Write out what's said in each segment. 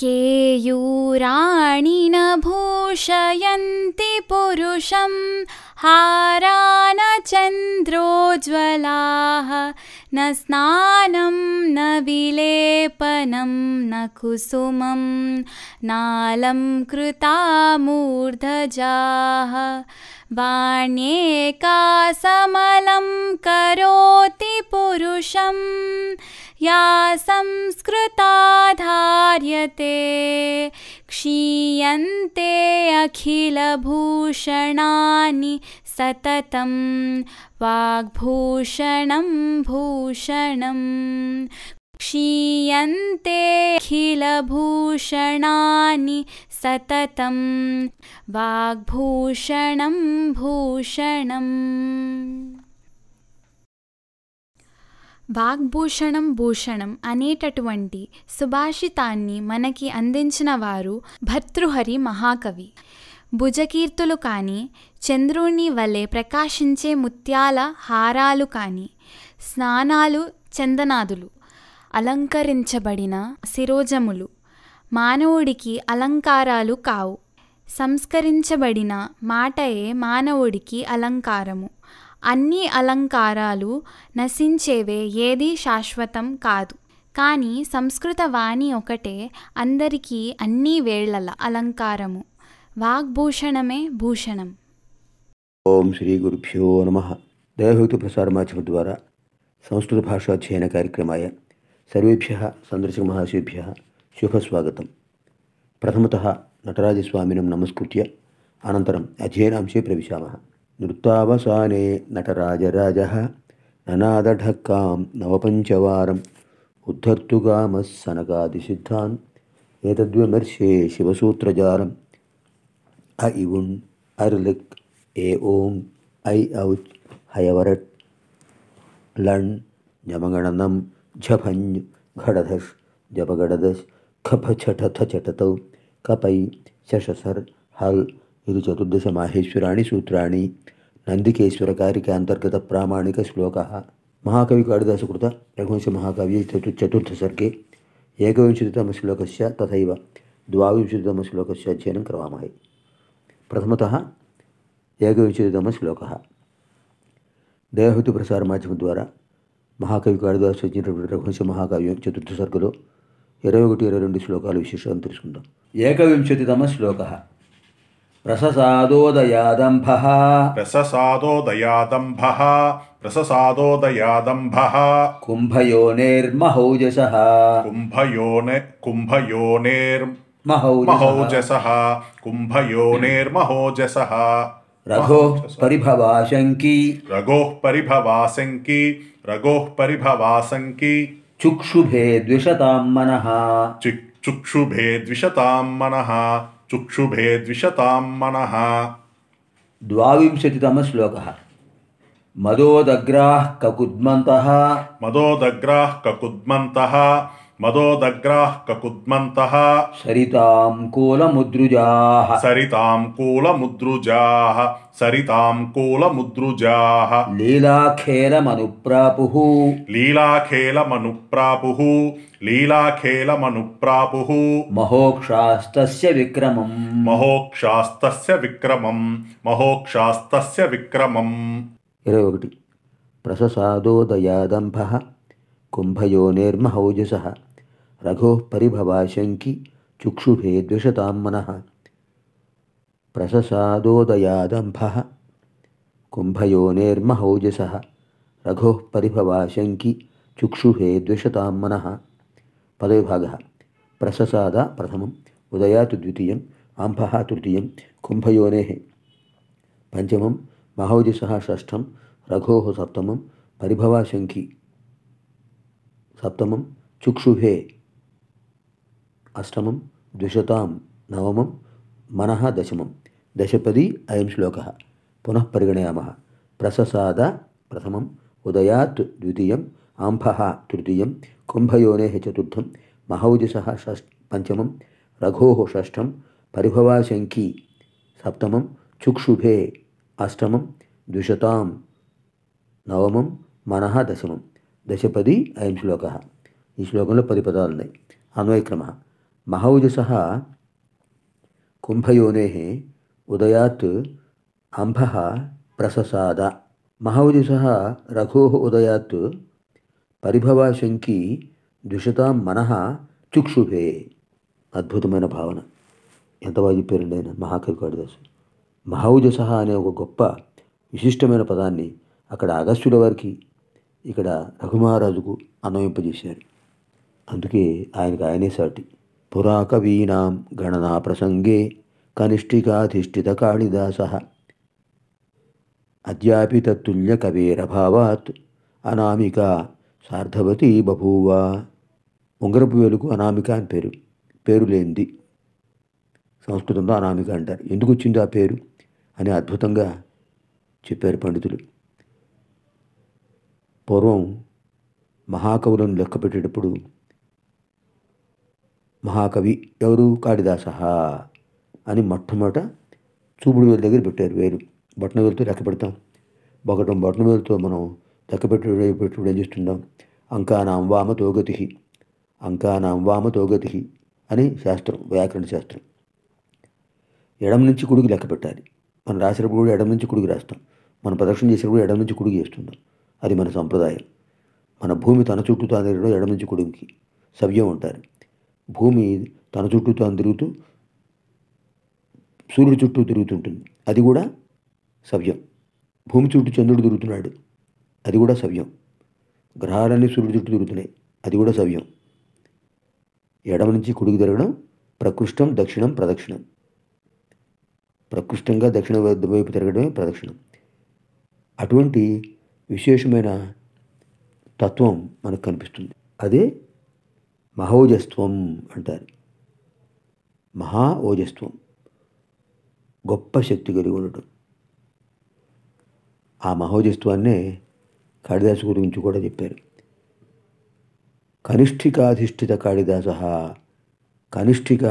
केयूराणि न भूषयन्ति पुरुषं हारा न चन्द्रोज्वलाः न स्नानं न विलेपनं न कुसुमं नालं कृता मूर्धजाः वाण्ये समलं करोति पुरुषम् या संस्कृताधार्यते क्षीयन्ते अखिलभूषणानि सततं वाग्भूषणं भूषणं क्षीयन्ते अखिलभूषणानि सततं वाग्भूषणं भूषणम् వాగ్భూషణం భూషణం అనేటటువంటి సుభాషితాన్ని మనకి అందించిన వారు భర్తృహరి మహాకవి భుజకీర్తులు కానీ చంద్రుణ్ణి వలె ప్రకాశించే ముత్యాల హారాలు కానీ స్నానాలు చందనాదులు అలంకరించబడిన శిరోజములు మానవుడికి అలంకారాలు కావు సంస్కరించబడిన మాటయే మానవుడికి అలంకారము అన్ని అలంకారాలు నశించేవే ఏదీ శాశ్వతం కాదు కానీ సంస్కృత వాణి ఒకటే అందరికీ అన్ని వేళ్ల అలంకారము వాగ్భూషణమే భూషణం ఓం శ్రీ గురుభ్యో నమ దయహూతు ప్రసార మాధ్యమం ద్వారా సంస్కృత భాషాధ్యయన కార్యక్రమాయ సర్వేభ్య సందర్శక మహాశేభ్య శుభస్వాగతం ప్రథమత నటరాజస్వామినం నమస్కృత్య అనంతరం అధ్యయనాంశే ప్రవిశామ నృత్తావసానే నటరాజరాజ ననాదఢక్కాం నవపంచవారం ఉద్ధర్తుగామస్ సనకాదిసిద్ధాన్ ఏతద్విమర్శే శివసూత్రజాలం అ ఇవున్ అర్లిక్ ఏ ఓం ఐ ఔచ్ హయవరట్ లణ్ జమగణనం ఝభంజ్ ఘడధష్ జపగడదష్ ఖప ఛఠథ ఛటతౌ కపై శశసర్ హల్ ఇది చతుర్దశ మాహేశ్వరాణి సూత్రాణి నందికేశ్వర కారిక అంతర్గత ప్రామాణిక శ్లోక మహాకవి కాళిదాసకృత రఘువంశ మహాకవ్య చతు చతుర్థ సర్గే ఏకవింశతితమ శ్లోకస్య తథైవ ద్వావింశతితమ శ్లోకస్య అధ్యయనం కరవామహే ప్రథమత ఏకవింశతితమ శ్లోక దేవహృతి ప్రసార మాధ్యమం ద్వారా మహాకవి కాళిదాసు రచించినటువంటి రఘువంశ మహాకావ్యం చతుర్థ సర్గలో ఇరవై ఒకటి ఇరవై రెండు శ్లోకాలు విశేషాలను తెలుసుకుందాం ఏకవింశతితమ శ్లోక रससादोदयादम्भः रससादोदयादम्भः रससादोदयादम्भः कुम्भयोनेर्महौजसः कुम्भयोने कुम्भयोनेर्महौजसः कुम्भयोनेर्महौजसः रघोः परिभवाशङ्की रघोः परिभवाशङ्की रघोः परिभवाशङ्की चुक्षुभे द्विषतां मनः चुक्षुभे द्विषतां मनः चुक्षुभे द्विषतां मनः द्वाविंशतितमः श्लोकः मदोदग्राः ककुद्मन्तः मदोदग्राः ककुद्मन्तः మదోదగ్రాః కకుద్మంతః సరితాం కూలముద్రుజాః సరితాం కూలముద్రుజాః సరితాం కూలముద్రుజాః లీలాఖేలమనుప్రాపుః లీలాఖేలమనుప్రాపుః లీలాఖేలమనుప్రాపుః మహోక్షాస్తస్య విక్రమం మహోక్షాస్తస్య విక్రమం మహోక్షాస్తస్య విక్రమం ఇరవై ఒకటి ప్రససాదోదయాదంభ रघो परिभवाशङ्की चुक्षुभे द्विषतां मनः प्रससादोदयादम्भः कुम्भयोनेर्महौजसः रघोः परिभवाशङ्की चुक्षुभे द्विषतां मनः पदविभागः प्रससाद प्रथम उदया तु द्वितीयम् आम्भः तृतीयं कुम्भयोनेः पञ्चमं महौजसः षष्ठं सप्तम सप्तमं परिभवाशङ्की सप्तम चुक्षुभे అష్టమం ద్విషతాం నవమం మన దశమం దశపది అయం శ్లోక పునః పరిగణయామ ప్రససాద ప్రథమం ఉదయాత్ ద్వితీయం ఆంభ తృతీయం కుంభయోనే చతుర్థం మహౌజస పంచమం రఘో షష్టం పరిభవాశంకి సప్తమం చుక్షుభే అష్టమం ద్విషతాం నవమం మన దశమం దశపది అయం శ్లోక ఈ శ్లోకంలో పది పదాలున్నాయి అన్వయక్రమ महौजुसः ఉదయాత్ उदयात् ప్రససాద प्रससाद సహా रघोः ఉదయాత్ పరిభవాశంకి ద్విషతా మన చుక్షుభే అద్భుతమైన భావన ఎంత బాగా చెప్పారండి ఆయన మహాకవి కాళిదాసు సహా అనే ఒక గొప్ప విశిష్టమైన పదాన్ని అక్కడ అగస్త్యుల వారికి ఇక్కడ రఘుమహారాజుకు అన్వయింపజేశారు అందుకే ఆయనకు ఆయనే సాటి పురాకవీనాం కనిష్ఠికాధిష్ఠిత కనిష్ఠికాధిష్ఠితకాళిదాసः అద్యాపి తత్తుల్యకవేరభావాత్ అనామిక సార్థవతి బభూవా ఉంగరపు వేలుకు అనామిక అని పేరు పేరు లేనిది సంస్కృతంలో అనామిక అంటారు ఎందుకు వచ్చింది ఆ పేరు అని అద్భుతంగా చెప్పారు పండితులు పూర్వం మహాకవులను లెక్క పెట్టేటప్పుడు మహాకవి ఎవరు కాళిదాస అని మొట్టమొదట చూపుడు వేలు దగ్గర పెట్టారు వేలు బట్టన వేలుతో లెక్క పెడతాం బొగటం బట్టన వేలుతో మనం లెక్క పెట్టుడు పెట్టుడు ఏం చేస్తుంటాం అంకానాం వామ తోగతి అంకానాం వామ తోగతి అని శాస్త్రం వ్యాకరణ శాస్త్రం ఎడం నుంచి కుడికి లెక్క పెట్టాలి మనం రాసినప్పుడు కూడా ఎడం నుంచి కుడికి రాస్తాం మనం ప్రదక్షిణ చేసినప్పుడు ఎడం నుంచి కుడికి చేస్తుంటాం అది మన సంప్రదాయం మన భూమి తన చుట్టూ తాను ఎడం నుంచి కుడికి సవ్యం ఉంటారు భూమి తన చుట్టూ తాను తిరుగుతూ సూర్యుడి చుట్టూ తిరుగుతుంటుంది అది కూడా సవ్యం భూమి చుట్టూ చంద్రుడు తిరుగుతున్నాడు అది కూడా సవ్యం గ్రహాలన్నీ సూర్యుడి చుట్టూ తిరుగుతున్నాయి అది కూడా సవ్యం ఎడమ నుంచి కుడికి తిరగడం ప్రకృష్టం దక్షిణం ప్రదక్షిణం ప్రకృష్టంగా దక్షిణ వైపు తిరగడమే ప్రదక్షిణం అటువంటి విశేషమైన తత్వం మనకు కనిపిస్తుంది అదే మహోజస్త్వం అంటారు మహా ఓజస్వం గొప్ప శక్తి కలిగి ఉండటం ఆ మహోజస్త్వాన్నే కాళిదాసు గురించి కూడా చెప్పారు కనిష్ఠికాధిష్ఠిత కాళిదాస కనిష్ఠిక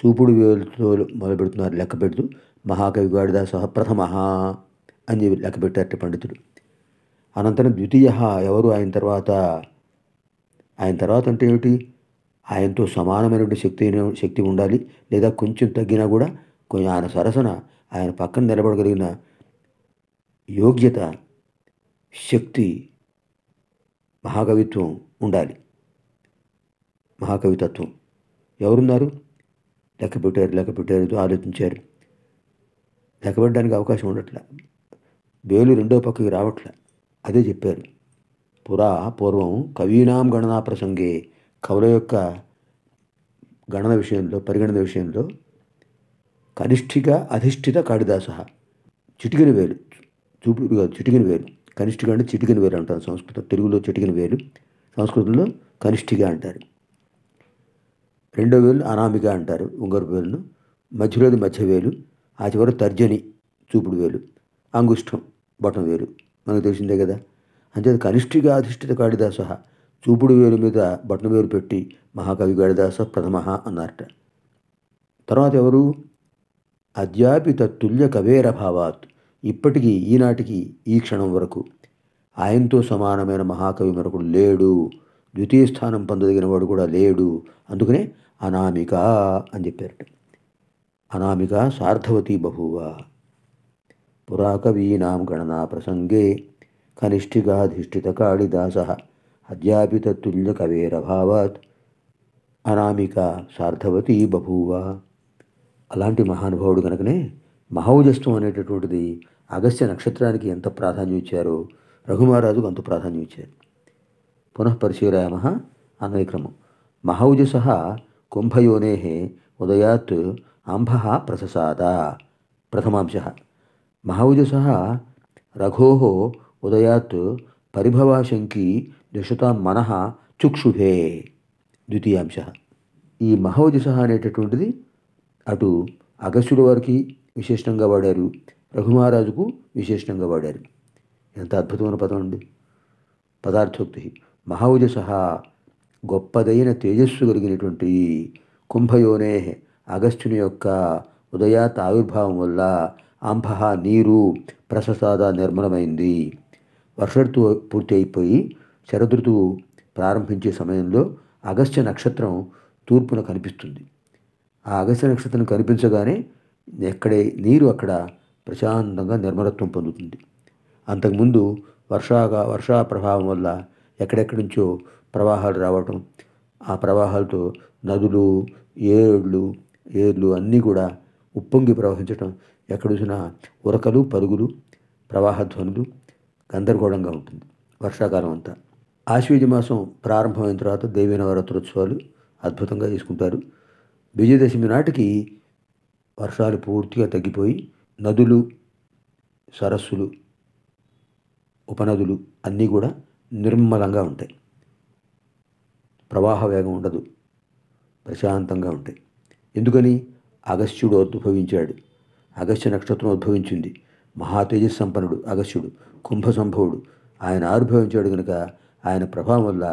చూపుడు వేలుతో మొదలుపెడుతున్నారు లెక్క పెడుతూ మహాకవి కాళిదాస ప్రథమ అని చెప్పి లెక్క పెట్టారు పండితుడు అనంతరం ద్వితీయ ఎవరు ఆయన తర్వాత ఆయన తర్వాత అంటే ఏమిటి ఆయనతో సమానమైనటువంటి శక్తి శక్తి ఉండాలి లేదా కొంచెం తగ్గినా కూడా కొంచెం ఆయన సరసన ఆయన పక్కన నిలబడగలిగిన యోగ్యత శక్తి మహాకవిత్వం ఉండాలి మహాకవితత్వం ఎవరున్నారు లెక్క పెట్టారు లెక్క పెట్టారు ఆలోచించారు లెక్కబెట్టడానికి అవకాశం ఉండట్ల వేలు రెండో పక్కకి రావట్లే అదే చెప్పారు పురా పూర్వం కవీనాం గణనా ప్రసంగే కవుల యొక్క గణన విషయంలో పరిగణన విషయంలో కనిష్ఠిక అధిష్ఠిత కాళిదాస చిటికిన వేలు చూపు చిటికిన వేలు కనిష్ఠిక అంటే చిటికిన వేలు అంటారు సంస్కృతం తెలుగులో చిటికిన వేలు సంస్కృతంలో కనిష్ఠిగా అంటారు రెండో వేలు అనామిక అంటారు ఉంగరు వేలును మధ్యలోది మధ్య వేలు ఆ చివరి తర్జని చూపుడు వేలు అంగుష్టం బొటం వేలు మనకు తెలిసిందే కదా అంచేది కనిష్ఠిగా అధిష్ఠిత కాళిదాస చూపుడు వేలు మీద బట్టన వేలు పెట్టి మహాకవి కాళిదాస ప్రథమ అన్నారట తర్వాత ఎవరు అధ్యాపిత తుల్య కవేర భావాత్ ఇప్పటికీ ఈనాటికి ఈ క్షణం వరకు ఆయనతో సమానమైన మహాకవి మరొకడు లేడు ద్వితీయ స్థానం పొందదగిన వాడు కూడా లేడు అందుకనే అనామిక అని చెప్పారట అనామిక సార్థవతి బహువ పురాకవీనాం గణనా ప్రసంగే कनिष्ठिकाधिष्ठितकाळिदासः अद्यापि तत्तुल्यकवेरभावात् అనామిక సార్థవతి బభూవ అలాంటి మహానుభావుడు కనుకనే మహౌజస్వం అనేటటువంటిది అగస్త్య నక్షత్రానికి ఎంత ప్రాధాన్యం ఇచ్చారో రఘుమహారాజుకు అంత ప్రాధాన్యం ఇచ్చారు పునఃపరిశీలయామ అన్నది మహౌజస కుంభయోనే ఉదయాత్ అంభ ప్రససాద ప్రథమాంశ మహౌజస రఘో ఉదయాత్ పరిభవాశంకి దశతాం మనః చుక్షుభే ద్వితీయాంశ ఈ మహోదిశ అనేటటువంటిది అటు అగస్యుడు వారికి విశేషంగా వాడారు రఘుమహారాజుకు విశేషంగా వాడారు ఎంత అద్భుతమైన పదం అండి పదార్థోక్తి మహోజస గొప్పదైన తేజస్సు కలిగినటువంటి కుంభయోనే అగస్త్యుని యొక్క ఉదయాత్ ఆవిర్భావం వల్ల అంబ నీరు ప్రససాద నిర్మలమైంది వర్ష ఋతువు పూర్తి అయిపోయి శరదృతువు ప్రారంభించే సమయంలో అగస్త్య నక్షత్రం తూర్పున కనిపిస్తుంది ఆ అగస్త్య నక్షత్రం కనిపించగానే ఎక్కడే నీరు అక్కడ ప్రశాంతంగా నిర్మలత్వం పొందుతుంది అంతకుముందు వర్షాగా వర్షా ప్రభావం వల్ల ఎక్కడెక్కడి నుంచో ప్రవాహాలు రావటం ఆ ప్రవాహాలతో నదులు ఏళ్ళు ఏర్లు అన్నీ కూడా ఉప్పొంగి ప్రవహించటం ఎక్కడ చూసినా ఉరకలు పరుగులు ప్రవాహ ధ్వనులు గందరగోళంగా ఉంటుంది వర్షాకాలం అంతా ఆశ్వీజ మాసం ప్రారంభమైన తర్వాత దేవీ నవరాత్రోత్సవాలు అద్భుతంగా చేసుకుంటారు విజయదశమి నాటికి వర్షాలు పూర్తిగా తగ్గిపోయి నదులు సరస్సులు ఉపనదులు అన్నీ కూడా నిర్మలంగా ఉంటాయి ప్రవాహ వేగం ఉండదు ప్రశాంతంగా ఉంటాయి ఎందుకని అగస్త్యుడు ఉద్భవించాడు అగస్త్య నక్షత్రం ఉద్భవించింది మహా అగస్యుడు కుంభసంభవుడు ఆయన ఆవిర్భవించాడు గనుక ఆయన ప్రభావం వల్ల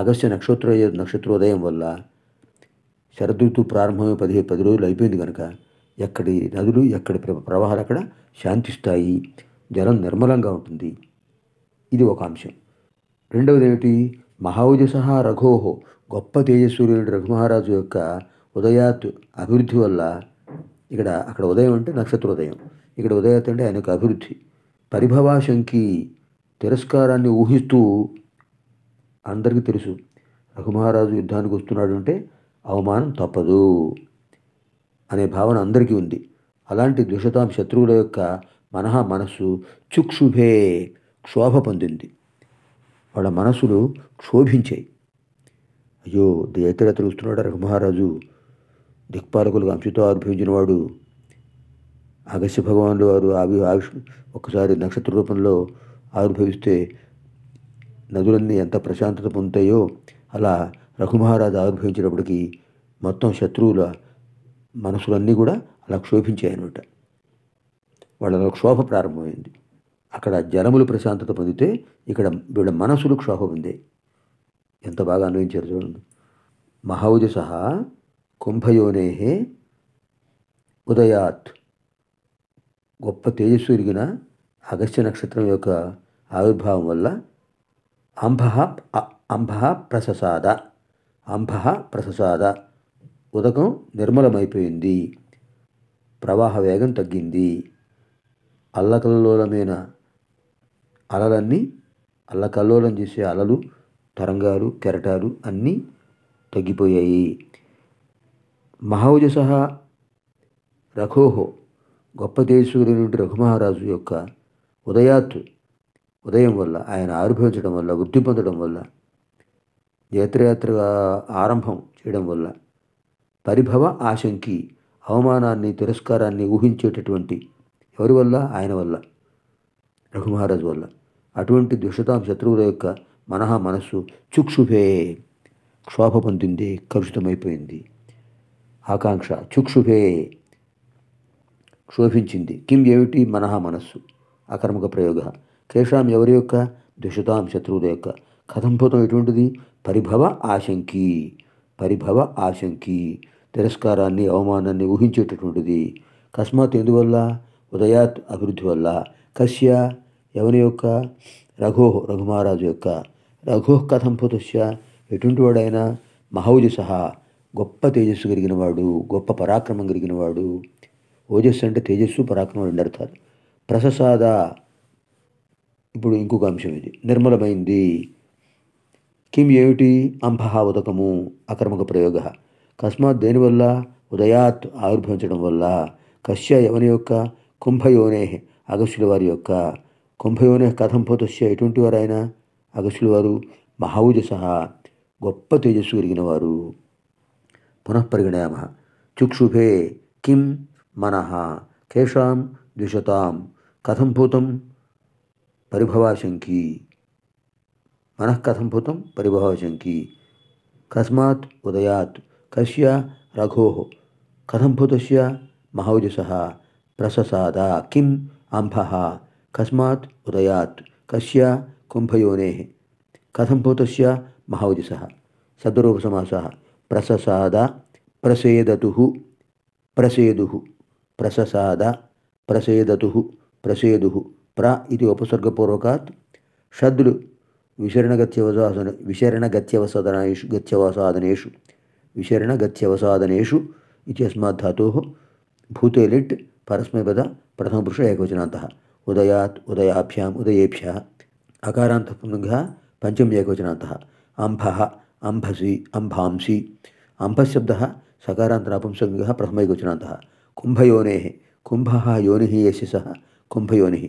అగస్య నక్షత్ర నక్షత్రోదయం వల్ల శరదృతు ప్రారంభమై పది పది రోజులు అయిపోయింది కనుక ఎక్కడి నదులు ఎక్కడి ప్రవాహాలు అక్కడ శాంతిస్తాయి జలం నిర్మలంగా ఉంటుంది ఇది ఒక అంశం రెండవది ఏమిటి మహావజసహ రఘోహో గొప్ప తేజస్వరుడు రఘుమహారాజు యొక్క ఉదయాత్ అభివృద్ధి వల్ల ఇక్కడ అక్కడ ఉదయం అంటే నక్షత్రోదయం ఇక్కడ ఉదయత అంటే ఆయనకు అభివృద్ధి పరిభవాశంకి తిరస్కారాన్ని ఊహిస్తూ అందరికీ తెలుసు రఘుమహారాజు యుద్ధానికి వస్తున్నాడు అంటే అవమానం తప్పదు అనే భావన అందరికీ ఉంది అలాంటి దుషతాం శత్రువుల యొక్క మనహ మనస్సు చుక్షుభే క్షోభ పొందింది వాళ్ళ మనసులు క్షోభించాయి అయ్యో దయతరతలు వస్తున్నాడు రఘుమహారాజు దిక్పాలకులకు అంశతో అర్భించినవాడు అగస్య భగవానుడు వారు ఆవి ఆవిష్ ఒక్కసారి నక్షత్ర రూపంలో ఆవిర్భవిస్తే నదులన్నీ ఎంత ప్రశాంతత పొందుతాయో అలా రఘుమహారాజు ఆవిర్భవించినప్పటికి మొత్తం శత్రువుల మనసులన్నీ కూడా అలా క్షోభించాయనమాట వాళ్ళ క్షోభ ప్రారంభమైంది అక్కడ జనములు ప్రశాంతత పొందితే ఇక్కడ వీళ్ళ మనసులు క్షోభ పొందాయి ఎంత బాగా అనుభవించారు చూడండి మహౌజ సహా కుంభయోనే ఉదయాత్ గొప్ప తేజస్సు ఎరిగిన అగస్త్య నక్షత్రం యొక్క ఆవిర్భావం వల్ల అంబహ అంబహ ప్రససాద అంబహ ప్రససాద ఉదకం నిర్మలమైపోయింది ప్రవాహ వేగం తగ్గింది అల్లకల్లోలమైన అలలన్నీ అల్లకల్లోలం చేసే అలలు తరంగాలు కెరటాలు అన్నీ తగ్గిపోయాయి సహా రఘోహో గొప్ప దేశుడైనటువంటి రఘుమహారాజు యొక్క ఉదయాత్ ఉదయం వల్ల ఆయన ఆవిర్భవించడం వల్ల వృద్ధి పొందడం వల్ల జాతరయాత్రగా ఆరంభం చేయడం వల్ల పరిభవ ఆశంకి అవమానాన్ని తిరస్కారాన్ని ఊహించేటటువంటి ఎవరి వల్ల ఆయన వల్ల రఘుమహారాజు వల్ల అటువంటి దుష్టతాం శత్రువుల యొక్క మనహ మనస్సు చుక్షుభే క్షోభ పొందింది కలుషితమైపోయింది ఆకాంక్ష చుక్షుభే క్షోభించింది కిం ఏమిటి మనహ మనస్సు అకర్మక ప్రయోగ కేషాం ఎవరి యొక్క ద్విషతాం శత్రువుల యొక్క కథంభూతం ఎటువంటిది పరిభవ ఆశంకి పరిభవ ఆశంకి తిరస్కారాన్ని అవమానాన్ని ఊహించేటటువంటిది కస్మాత్ ఎందువల్ల ఉదయాత్ అభివృద్ధి వల్ల కశ్య ఎవరి యొక్క రఘో రఘుమహారాజు యొక్క రఘో కథంభూతస్య ఎటువంటి వాడైనా మహౌజ సహా గొప్ప తేజస్సు కలిగినవాడు గొప్ప పరాక్రమం కలిగినవాడు ఓజస్సు అంటే తేజస్సు పరాక్రమం రెండు అర్థాలు ప్రససాద ఇప్పుడు ఇంకొక అంశం ఇది నిర్మలమైంది కిం ఏమిటి అంభ ఉదకము అకర్మక ప్రయోగ కస్మాత్ దేనివల్ల ఉదయాత్ ఆవిర్భవించడం వల్ల కశ్య యవని యొక్క కుంభయోనే అగస్సుల వారి యొక్క కుంభయోనే కథం పోతస్య ఎటువంటి వారు ఆయన వారు వారు సహా గొప్ప తేజస్సు కలిగిన వారు పునఃపరిగణామ చుక్షుభే కిం मन केषां द्विषतां कथम भूत परिभवाशङ्की मन कथम भूत परिभवाशङ्की कस्मा उदया कस्य रघो कथम भूत महौजस प्रससाद किम् अंब कस्मा उदया कस्य कुंभयोने कथम भूत महौजस शब्दरूपसमासः प्रससाद प्रसेदु, प्रसेदु। ప్రససాద ప్రసేదతు ప్రసేదు ప్ర ఇది ఉపసర్గపూర్వకాత్ షద్లు విశరణగత్యవసాదన విశరణగత్యవసాదనేషు గత్యవసాదనేషు విశరణగత్యవసాదనేషు ఇది అస్మాత్ ధాతో భూతే లిట్ పరస్మైపద ప్రథమపురుష ఏకవచనాంత ఉదయాత్ ఉదయాభ్యాం ఉదయేభ్య అకారాంత పుంగ పంచమ ఏకవచనాంత అంభ అంభసి అంభాంసి అంభశబ్ద సకారాంత ప్రథమైకవచనాంత కుంభయోనే కుంభ యోని యశిస కుంభయోని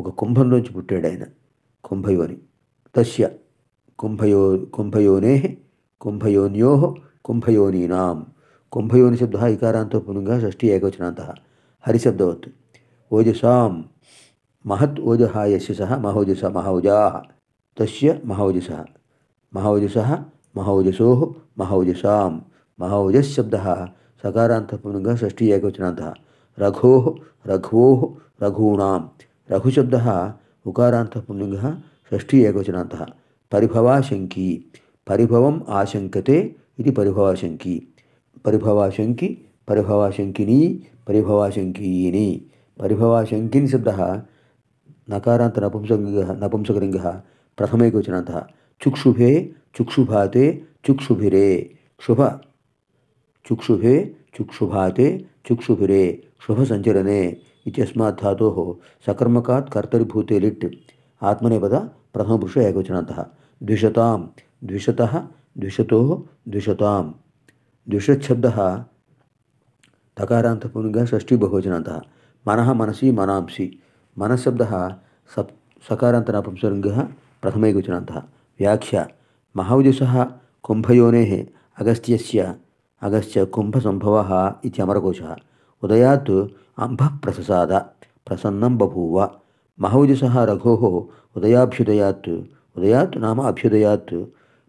ఒక కుంభం నుంచి పుట్టాడు ఆయన కుంభయోని తస్య కుంభయో కుంభయోనే కుంభయోన్యో కుంభయోనీనాం కుంభయోని శబ్ద ఇకారాంతో పునుగా షష్ఠీ ఏకవచనాంత హరిశబ్దవత్ ఓజసాం మహత్ ఓజహ యశిస మహోజస మహోజా తస్య మహోజస మహోజస మహోజసో మహోజసాం మహోజశబ్ద सकारांत पुलिंग षष्ठी था रघो रघवो रघूणाम रघुशब्द उकारांत पुलिंग षष्ठी था परिभवाशंकी परिभव आशंकते परिभवाशंकी परिभवाशंकी परिभवाशंकी परिभवाशंकिनी परिभवाशंकीनी परिभवाशंकिन् शब्दः नकारान्त नपुंसकलिङ्गः नपुंसकलिङ्गः था चुक्षुभे चुक्षुभाते चुक्षुभिरे शुभ चुक्षुभे चुक्षुभाते चुक्षुभिरे शुभसञ्चरणे इत्यस्मात् धातोः सकर्मकात् कर्तरिभूते लिट् आत्मनेपद प्रथमपुरुष एकवचनतः द्विषतां द्विषतः द्विषतोः द्विषतां द्विषच्छब्दः तकारान्तपुलिङ्गः षष्ठीबहुवचनतः मनः मनसि मनांसि मनःशब्दः सप् सकारान्तनापुंसलिङ्गः प्रथमैकवचनतः व्याख्या महावजुषः कुम्भयोनेः अगस्त्यस्य అగస్త్య సంభవ ఇది అమరకోశ ఉదయాత్ అంభ ప్రససాద ప్రసన్నం బభూవ మహౌజస రఘో ఉదయాభ్యుదయాత్ ఉదయాత్ నామ అభ్యుదయాత్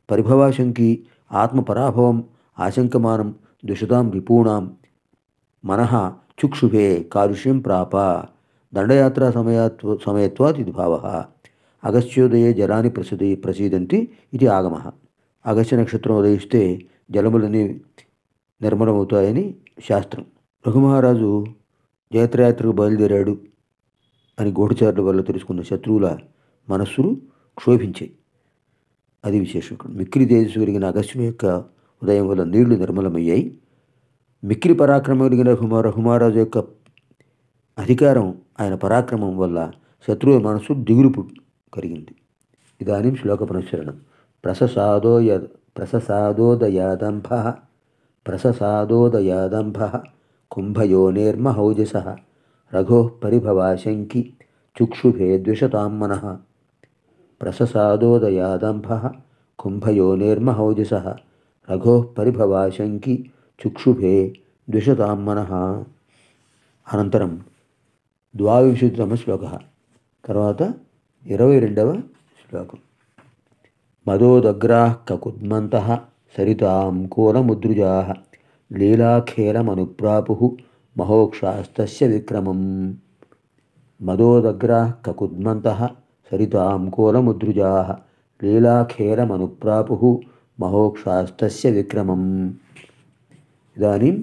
పరిభవాశంకి ఆత్మపరాభవం ఆశంకమానం దుషతాం రిపూణాం మన చుక్షుభే కాలుష్యం ప్రాప దండయాత్రా సమయాత్ సమయత్వాత్ ఇది భావ అగస్త్యోదయే జలాన్ని ప్రసిది ప్రసీదంతి ఇది ఆగమ అగస్త్య నక్షత్రం ఉదయిస్తే జలములని నిర్మలమవుతాయని శాస్త్రం రఘుమహారాజు జయత్రయాత్రకు బయలుదేరాడు అని గోటచారుల వల్ల తెలుసుకున్న శత్రువుల మనస్సులు క్షోభించాయి అది విశేషం ఇక్కడ మిక్కిలి తేజస్సు కలిగిన అగస్త్యుని యొక్క ఉదయం వల్ల నీళ్లు నిర్మలమయ్యాయి మిక్కిరి పరాక్రమం కలిగిన హుమా రఘుమహారాజు యొక్క అధికారం ఆయన పరాక్రమం వల్ల శత్రువుల మనస్సు దిగులు కలిగింది ఇదానీ శ్లోక పునశ్చరణం ప్రససాదో ప్రససాదోదయాదంభ ప్రససాదోదయాదంభ కుంభయోనేర్మహౌజస రఘో పరిభవాశంకి చుక్షుభే ద్విషతాంమన ప్రససాదోదయాదంభ కుంభయోనేర్మహౌజస రఘో పరిభవాశంకి చుక్షుభే ద్విషతాంమన అనంతరం ద్వావింశతితమ శ్లోక తర్వాత ఇరవై రెండవ శ్లోకం మదోదగ్రాహ్ కకుద్మంత సరితాం కోలముద్రుజాః లీలాఖేలమనుప్రాపుః మహోక్షాస్త విక్రమం మదోదగ్రాః కకుద్మంత సరితాం కోలముద్రుజాః లీలాఖేలమనుప్రాపుః మహోక్షాస్త విక్రమం ఇదానీం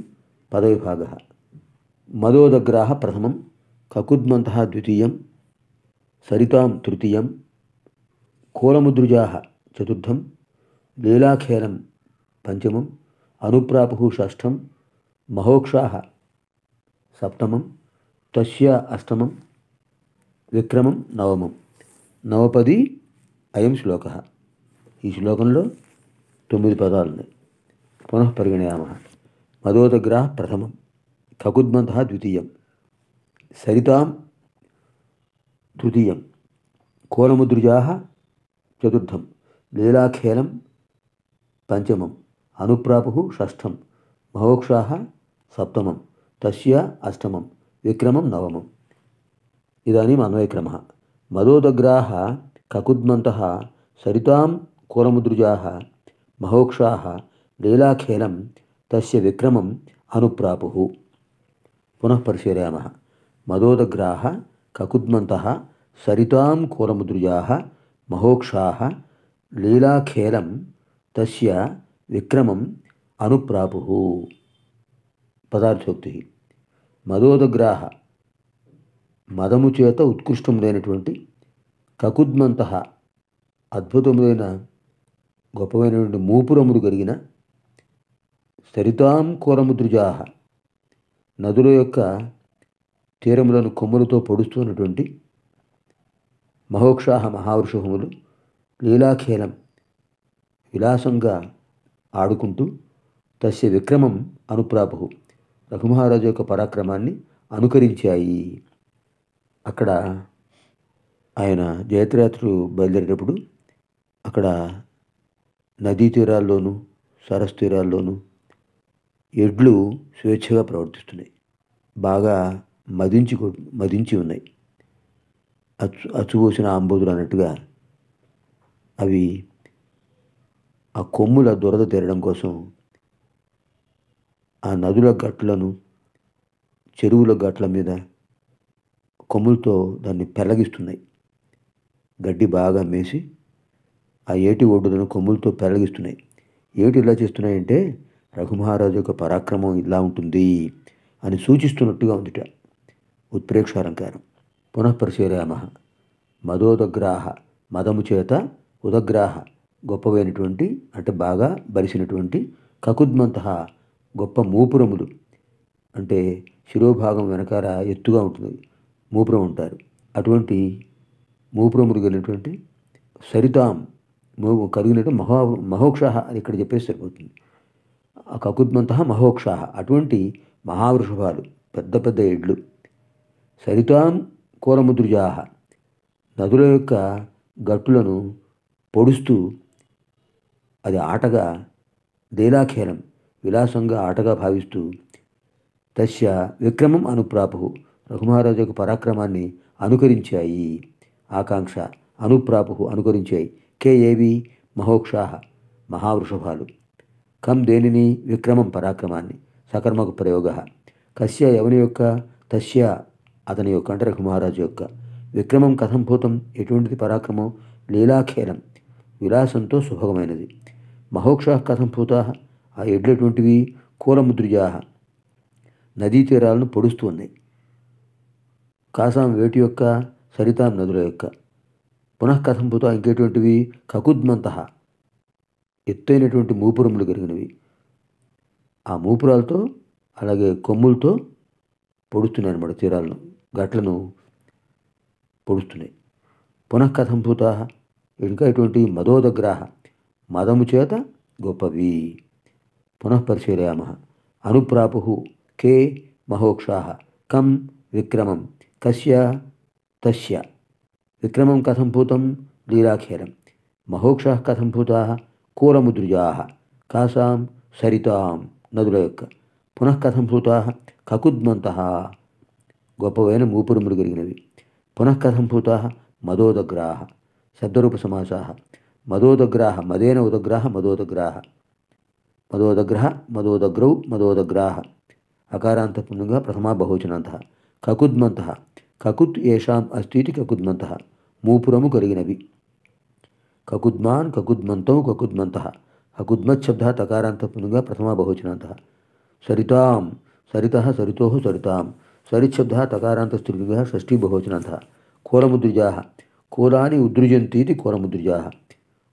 పదవిభాగ మదోదగ్రా ప్రథమం కకుద్మంత ద్వితీయం సరితాం తృతీయం కోలముద్రుజా చతుర్థం లీలాఖేలం పంచమం అనుప్రాపు షష్ఠం మహోక్షాహ సప్తమం తస్య అష్టమం విక్రమం నవమం నవపది అయం శ్లోక ఈ శ్లోకంలో తొమ్మిది పదాలు ఉన్నాయి పునః పరిగణయామ మదోదగ్రహ ప్రథమం ఖగుద్మంత ద్వితీయం సరితాం తృతీయం కోలముద్రుజా చతుర్థం లీలాఖేలం పంచమం అనుప్రాపు షష్ఠం మహోక్షా సప్తమం తస్య అష్టమం విక్రమం నవమం ఇదానీం అన్వయక్రమ మదోదగ్రాహ కకుద్మంత సరితాం కూలముద్రుజా మహోక్షా లీలాఖేలం తస్య విక్రమం అనుప్రాపు పునః పరిశీలయామ మదోదగ్రాహ కకుద్మంత సరితాం కూలముద్రుజా మహోక్షా లీలాఖేలం తస్య విక్రమం అనుప్రాపు పదార్థోక్తి మదోదగ్రాహ మదము చేత ఉత్కృష్టములైనటువంటి కకుద్మంత అద్భుతములైన గొప్పమైనటువంటి మూపురములు కలిగిన సరితాం కోరముద్రుజాహ నదుల యొక్క తీరములను కొమ్ములతో పొడుస్తున్నటువంటి మహోక్షాహ మహావృషములు లీలాఖేలం విలాసంగా ఆడుకుంటూ తస్య విక్రమం అనుప్రాభు రఘుమహారాజు యొక్క పరాక్రమాన్ని అనుకరించాయి అక్కడ ఆయన జయత్రయాత్రలు బయలుదేరేటప్పుడు అక్కడ నదీ తీరాల్లోనూ సరస్సు తీరాల్లోనూ ఎడ్లు స్వేచ్ఛగా ప్రవర్తిస్తున్నాయి బాగా మదించి మదించి ఉన్నాయి అచ్చు అచ్చుపోసిన అంబోదులు అన్నట్టుగా అవి ఆ కొమ్ముల దురద తీరడం కోసం ఆ నదుల గట్లను చెరువుల గట్ల మీద కొమ్ములతో దాన్ని పెరగిస్తున్నాయి గడ్డి బాగా మేసి ఆ ఏటి ఒడ్డులను కొమ్ములతో పెరగిస్తున్నాయి ఏటి ఇలా చేస్తున్నాయంటే రఘుమహారాజు యొక్క పరాక్రమం ఇలా ఉంటుంది అని సూచిస్తున్నట్టుగా ఉందిట ఉత్ప్రేక్షాలంకారం పునఃపరిశీరామ మదోదగ్రాహ మదము చేత ఉదగ్రాహ గొప్పవైనటువంటి అంటే బాగా బరిసినటువంటి కకుద్మంత గొప్ప మూపురములు అంటే శిరోభాగం వెనకాల ఎత్తుగా ఉంటుంది మూపురం ఉంటారు అటువంటి మూపురములు కలిగినటువంటి సరితాం కలిగినట్టు మహో మహోక్షాహ అని ఇక్కడ చెప్పేసి సరిపోతుంది ఆ కకుద్మంత మహోక్షాహ అటువంటి మహావృషభాలు పెద్ద పెద్ద ఎడ్లు సరితాం కూరముద్రుజాహ నదుల యొక్క గట్టులను పొడుస్తూ అది ఆటగా లీలాఖేలం విలాసంగా ఆటగా భావిస్తూ తస్య విక్రమం అనుప్రాపు రఘుమహారాజు యొక్క పరాక్రమాన్ని అనుకరించాయి ఆకాంక్ష అనుప్రాపు అనుకరించాయి కే ఏవి మహోక్షాహ మహావృషభాలు కం దేనిని విక్రమం పరాక్రమాన్ని సకర్మకు ప్రయోగ కశ్య ఎవని యొక్క తస్య అతని యొక్క అంటే రఘుమహారాజు యొక్క విక్రమం కథంభూతం ఎటువంటిది పరాక్రమం లీలాఖేలం విలాసంతో సుభగమైనది మహోక్షా కథం భూతాः ఆ ఎడ్లటువంటివి కూలముద్రుజా నదీ తీరాలను ఉన్నాయి కాసాం వేటి యొక్క సరితాం నదుల యొక్క పునః కథం ఇంకేటువంటివి కకుద్మంత ఎత్తైనటువంటి మూపురములు కలిగినవి ఆ మూపురాలతో అలాగే కొమ్ములతో పొడుస్తున్నాయి అనమాట తీరాలను గట్లను పొడుస్తున్నాయి పునఃకథంభూత ఇంకా ఇటువంటి మధోదగ్రాహ మదము చేత గొప్పవి పునఃపరిశీలయామ అనుప్రాపు కే మహోక్షా కం విక్రమం కశ్య తస్య విక్రమం కథం భూతం లీలాఖేరం మహోక్ష కథం భూతా కూరముద్రుజా కాసాం సరితాం నదుల యొక్క పునఃకథం కథం భూతా కకుద్మంత గొప్పవైన మూపురుములు కలిగినవి పునఃకథం కథం భూతా మదోదగ్రా శబ్దరూప సమాసా मदोदग्राह मदेन उदग्राह मदोदग्राह मदोदग्रह मदोदग्रौ मदोदग्राह अकारात पुण्य प्रथमा बहुवचनाथ ककुद्मंत ककुत्षा अस्ती ककुद्मंत मूपुर करी ककुद्मा ककुद्मंत ककुद्मंत ककुद्मशब्द तकारात पुण्य प्रथमा बहुवचनाथ सरिता सरिता सरिता सरिता सरिशब्द तकारातस्त्रीलिंग षष्ठी बहुवचनाथ कोलमुद्रिजा कोला उद्रृजती कोलमुद्रिजा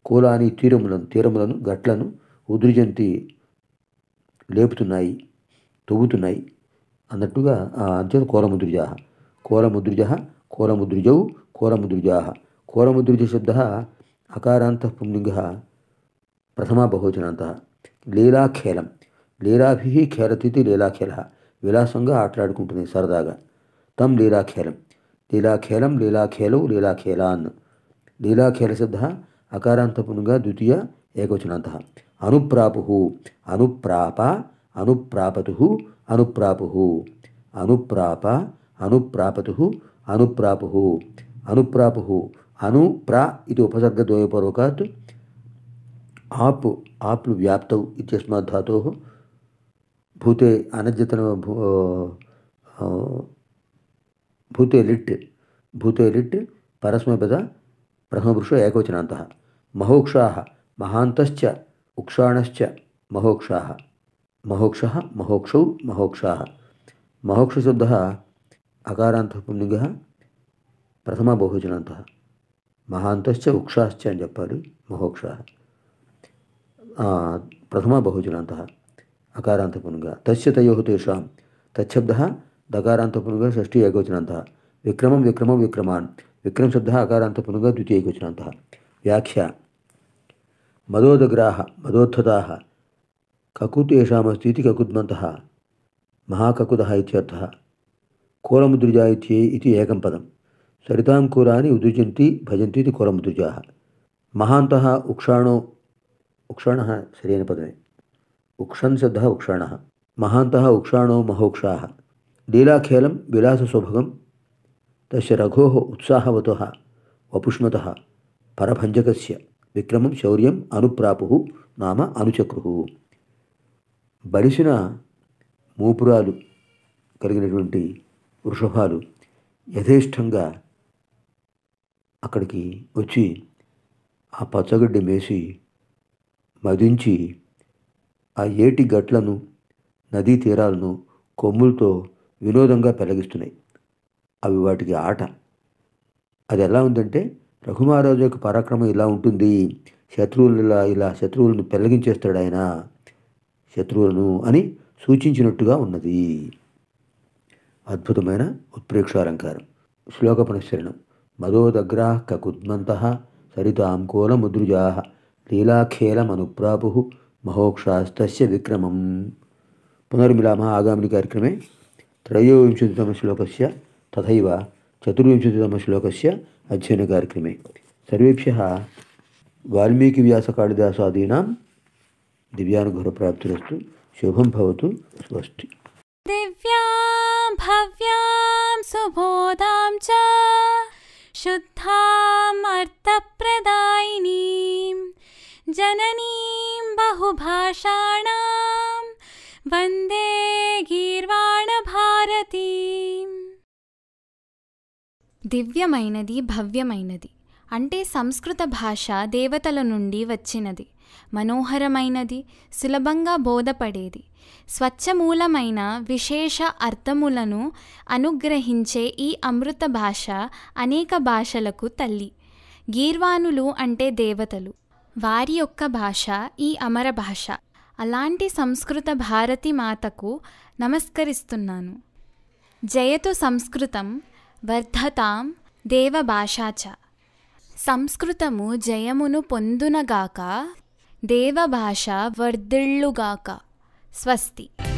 కోలాని తీరములను తీరములను గట్లను ఉద్రిజంతి లేపుతున్నాయి తవ్వుతున్నాయి అన్నట్టుగా అంతే కోరముద్రుజాహ కోరముద్రిజ కోరముద్రిజౌ కోరముద్రుజాహ కోరముద్రుజ శబ్ద అకారాంత పుంలింగ ప్రథమా బహువచనాంత లీలాఖేలం లీలాభి ఖేలతిథి లీలాఖేల విలాసంగా ఆటలాడుకుంటుంది సరదాగా తం లీలాఖేలం లీలాఖేలం లీలాఖేలౌ లీలాఖేలాన్ లీలాఖేల శబ్ద అకారాంతపునుగా ద్వితీయ ఏకవచనాంత అనుప్రాపు అనుప్రాప అనుప్రాపతు అనుప్రాపు అనుప్రాప అనుప్రాపతు అనుప్రాపు అనుప్రాపు అను ప్రా ఇది ఉపసర్గద్వయపూర్వకాత్ ఆప్ ఆప్లు వ్యాప్తౌ ఇత్యస్మాత్ ధాతో భూతే అనద్యతన భూతే లిట్ భూతే లిట్ పరస్మైపద ప్రథమపురుష ఏకవచనాంత महोक्षा महांत उक्षाण महोक्षा महोक्ष महोक्ष महोक्षा महोक्षशब्द अकारातपुंग प्रथम बहुजन महांत उक्षाश्चा महोक्षा प्रथम बहुजन अकारातपुंग तस्तो तछब्द दकारातपुंग षी एकवचन विक्रम विक्रम विक्रमा विक्रमशब्द अकारातपुंग द्वितीयचन व्याख्या मदोदग्रा मदोत्थ ककुत् येषामस्ति इति ककुद्मन्तः महाककुदः इत्यर्थः कोरमुद्रिजा इत्ये इति एकं पदं सरितां कोरानि उद्युजन्ति भजन्ति उक्षाणो उक्षाण शरीरेण पदमें उक्षंसद्धः उक्षाण महांत उक्षाणो महोक्षाः लीलाखेलं विलाससौभगं तस्य रघोः उत्साहवतः वपुष्मतः విక్రమం శౌర్యం అనుప్రాపు నామ అనుచక్రు బలిసిన మూపురాలు కలిగినటువంటి వృషభాలు యథేష్టంగా అక్కడికి వచ్చి ఆ పచ్చగడ్డి మేసి మదించి ఆ ఏటి గట్లను నదీ తీరాలను కొమ్ములతో వినోదంగా పెరగిస్తున్నాయి అవి వాటికి ఆట అది ఎలా ఉందంటే రఘుమహారాజు యొక్క పరాక్రమం ఇలా ఉంటుంది శత్రువుల ఇలా శత్రువులను పెళ్లగించేస్తాడు ఆయన శత్రువులను అని సూచించినట్టుగా ఉన్నది అద్భుతమైన ఉత్ప్రేక్షాలంకారం శ్లోక పునశ్చరణం మధోదగ్రా కకుద్మంత సరితాంకోల ముద్రుజా మనుప్రాపు మహోక్షాస్తస్య విక్రమం పునర్మిలామ ఆగామిని కార్యక్రమే త్రయోవింశతితమ శ్లోకస్య తథైవ చతుర్వింశతితమ శ్లోకస్య अध्ययन अध्ययनकार्यक्रमे सर्वेभ्यः वाल्मीकिव्यासकालिदासादीनां दिव्यानुग्रहप्राप्तिरस्तु शोभं भवतु स्वस्ति दिव्यां भव्यां सुबोधां च शुद्धां अर्थप्रदायिनीं जननीं बहुभाषाणां वन्दे गीर्वाण దివ్యమైనది భవ్యమైనది అంటే సంస్కృత భాష దేవతల నుండి వచ్చినది మనోహరమైనది సులభంగా బోధపడేది స్వచ్ఛమూలమైన విశేష అర్థములను అనుగ్రహించే ఈ అమృత భాష అనేక భాషలకు తల్లి గీర్వాణులు అంటే దేవతలు వారి యొక్క భాష ఈ అమర భాష అలాంటి సంస్కృత భారతి మాతకు నమస్కరిస్తున్నాను జయతు సంస్కృతం వర్ధతాం దేవభాషాచ సంస్కృతము జయమును పొందునగాక దేవభాష వర్ధిళ్ళుగాక స్వస్తి